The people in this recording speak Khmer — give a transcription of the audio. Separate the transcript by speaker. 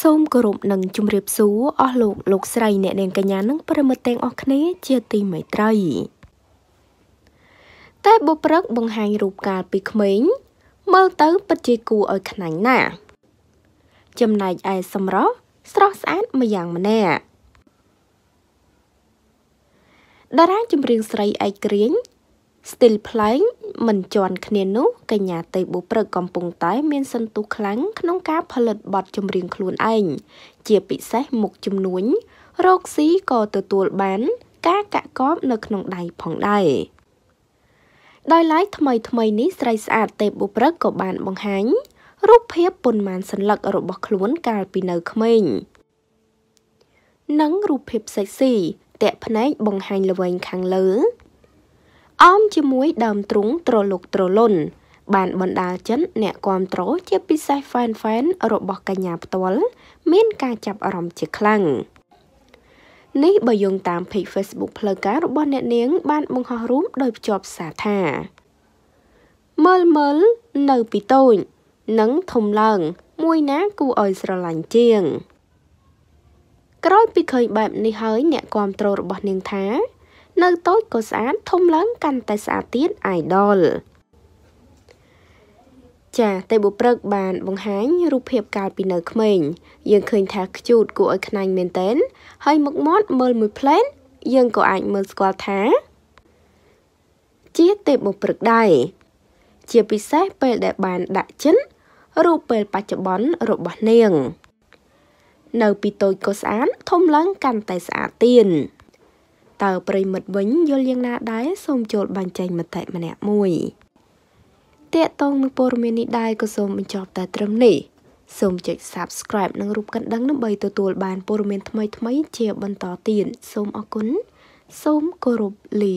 Speaker 1: សូមគោរពនិងជម្រាបសួរអស់លោកលោកស្រីអ្នកនាងកញ្ញានិងប្រិមិត្តទាំងអស់គ្នា ជាទីមេត្រី តែបុព្រឹកបង្ហាញរូបកាលពីក្មេងមើលទៅពិតជាគួរឲ្យខ្នាញ់ណាស់ចំណែកឯសម្រស់ស្រស់ស្អាតម្យ៉ាងម្នាក់តារាចម្រៀងស្រីឯកគ្រៀង Still Playing មិនជាន់គ្នានោះកញ្ញាតេបុព្រឹកកំពុងតែមាន សន្ទុះខ្លាំងក្នុងការ ផលិតបទចម្រៀងខ្លួនឯងជាពិសេសមុខជំនួញរកស៊ីក៏ទទួលបាន ការកាក់កបនៅក្នុងដៃផងដែរដោយឡែកថ្មីថ្មីនេះស្រីស្អាតទេពបុព្រឹកក៏បានបង្ហាញរូបភាពប៉ុន្មានសន្លឹករបស់ខ្លួន កាលពីនៅក្មេង និងរូបភាពសិចស៊ីតាក់ភ្នែកបង្ហាញល្វែងខាងលើអមជាមួយដើមទ្រូងត្រលុកត្រលុនបានបណ្ដាលចិនអ្នកគ្រប់គ្រងជាពិសេស fan fan របស់កញ្ញាផ្ទាល់មានការចាប់អារម្មណ៍ជាខ្លាំងនេះបើយោងតាម page Facebook ផ្លូវការរបស់អ្នកនាងបានបង្ហោះរូបដោយភ្ជាប់សារថាមើលមើលនៅពីតូច និងធំឡើង មួយណាគួរឲ្យស្រឡាញ់ជាង ក្រោយពីឃើញបែបនេះហើយអ្នកគ្រប់គ្រងរបស់នាងថានៅតូចក៏ស្អាតធំឡើងកាន់តែស្អាតទៀត idol ចាតេបុព្រឹកបានបង្ហាញរូបភាពកាលពីនៅក្មេងយើងឃើញថាខ្ជូតគួរឲ្យខ្នាញ់មែនទែនហើយមុខមាត់មើលមួយផ្លែនយើងក៏អាចមើលស្គាល់ថា ជាតេបុព្រឹកដែរជាពិសេសពេលដែលបានដាក់ចិនរូបពេលបច្ចុប្បន្នរបស់នាង នៅពីតូចក៏ស្អាតធំឡើងកាន់តែស្អាតទៀនតើប្រិមិត្តវិញយល់យ៉ាងណាដែរសូមចូលបញ្ចេញមតិម្នាក់មួយតេតងនឹងព័ត៌មាននេះដែរក៏សូមបញ្ចប់តែត្រឹមនេះសូមចុច Subscribe និងរូបកណ្ដឹងដើម្បីទទួលបានព័ត៌មានថ្មីៗជាបន្តទៀតសូមអរគុណសូមគោរពលា